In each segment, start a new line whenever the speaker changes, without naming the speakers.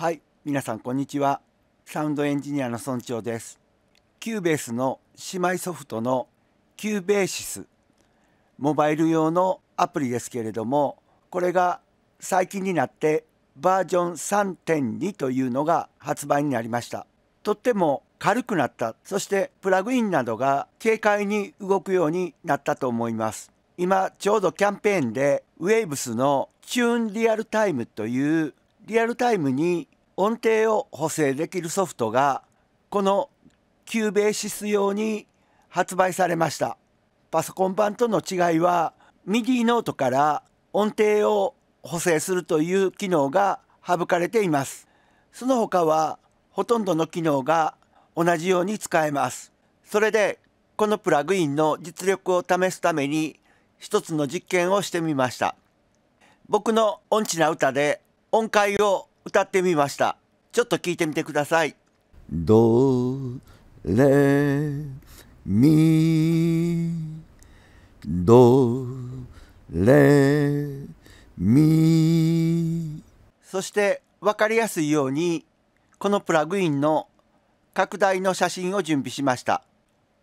はい皆さんこんにちはサウンドエンジニアの村長ですキューベースの姉妹ソフトのキューベーシスモバイル用のアプリですけれどもこれが最近になってバージョン3.2というのが発売になりましたとっても軽くなったそしてプラグインなどが軽快に動くようになったと思います今ちょうどキャンペーンで Waves のチューンリアルタイムというリアルタイムに音程を補正できるソフトがこのキューベーシス用に発売されましたパソコン版との違いは MIDI ノートから音程を補正するという機能が省かれていますその他はほとんどの機能が同じように使えますそれでこのプラグインの実力を試すために一つの実験をしてみました僕の音痴な歌で音階を歌ってみました。ちょっと聞いてみてください。ドレミドレミそして分かりやすいようにこのプラグインの拡大の写真を準備しました。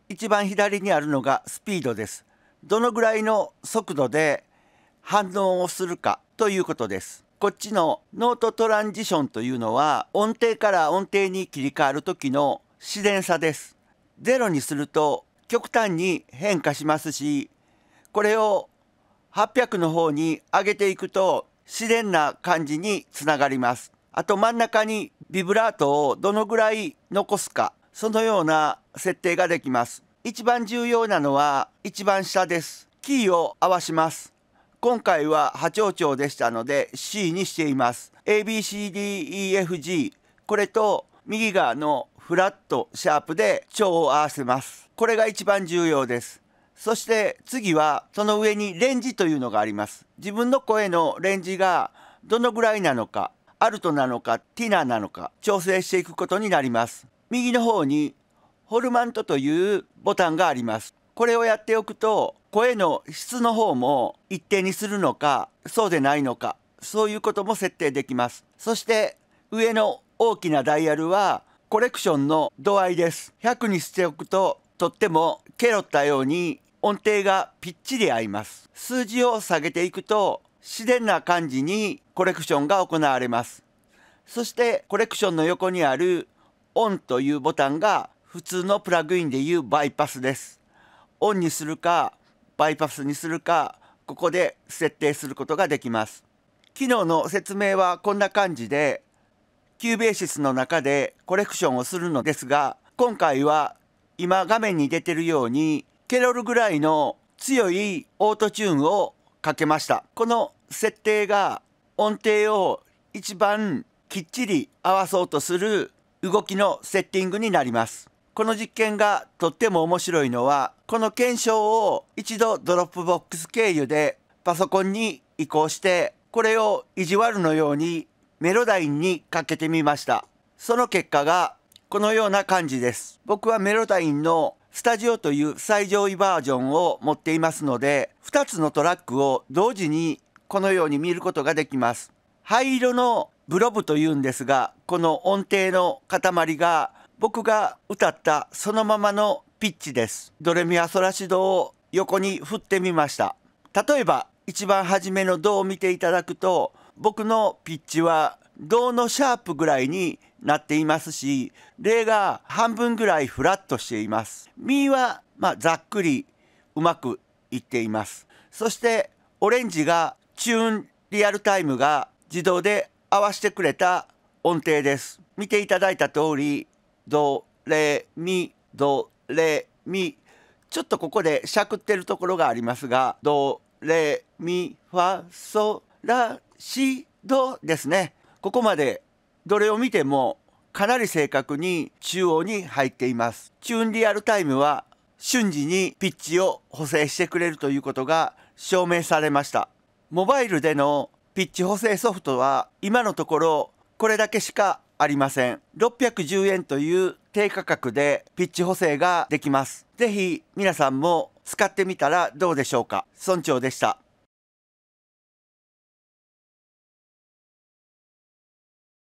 一番左にあるのがスピードです。どのぐらいの速度で反応をするかということです。こっちのノートトランジションというのは音程から音程に切り替わる時の自然さです。ゼロにすると極端に変化しますしこれを800の方に上げていくと自然な感じにつながります。あと真ん中にビブラートをどのぐらい残すかそのような設定ができます。一番重要なのは一番下です。キーを合わします。今回は波長長でしたので C にしています ABCDEFG これと右側のフラットシャープで腸を合わせますこれが一番重要ですそして次はその上にレンジというのがあります自分の声のレンジがどのぐらいなのかアルトなのかティナなのか調整していくことになります右の方にホルマントというボタンがありますこれをやっておくと声の質の方も一定にするのかそうでないのかそういうことも設定できますそして上の大きなダイヤルはコレクションの度合いです100にしておくととってもケロったように音程がぴっちり合います数字を下げていくと自然な感じにコレクションが行われますそしてコレクションの横にあるオンというボタンが普通のプラグインでいうバイパスですオンにするかバイパスにするかここで設定することができます機能の説明はこんな感じで Cubasys の中でコレクションをするのですが今回は今画面に出てるようにケロルぐらいの強いオートチューンをかけましたこの設定が音程を一番きっちり合わそうとする動きのセッティングになりますこの実験がとっても面白いのはこの検証を一度ドロップボックス経由でパソコンに移行してこれを意地悪のようにメロダインにかけてみましたその結果がこのような感じです僕はメロダインのスタジオという最上位バージョンを持っていますので2つのトラックを同時にこのように見ることができます灰色のブロブというんですがこの音程の塊が僕が歌ったそのままのピッチです。ドレミアソラシドを横に振ってみました。例えば一番初めのドを見ていただくと僕のピッチはドのシャープぐらいになっていますし、例が半分ぐらいフラットしています。ミはまあ、ざっくりうまくいっています。そしてオレンジがチューンリアルタイムが自動で合わせてくれた音程です。見ていただいた通りドレミドレミちょっとここでしゃくってるところがありますがドレミファソラシドですねここまでどれを見てもかなり正確に中央に入っていますチューンリアルタイムは瞬時にピッチを補正してくれるということが証明されましたモバイルでのピッチ補正ソフトは今のところこれだけしかありません610円という低価格でピッチ補正ができます是非皆さんも使ってみたらどうでしょうか村長でした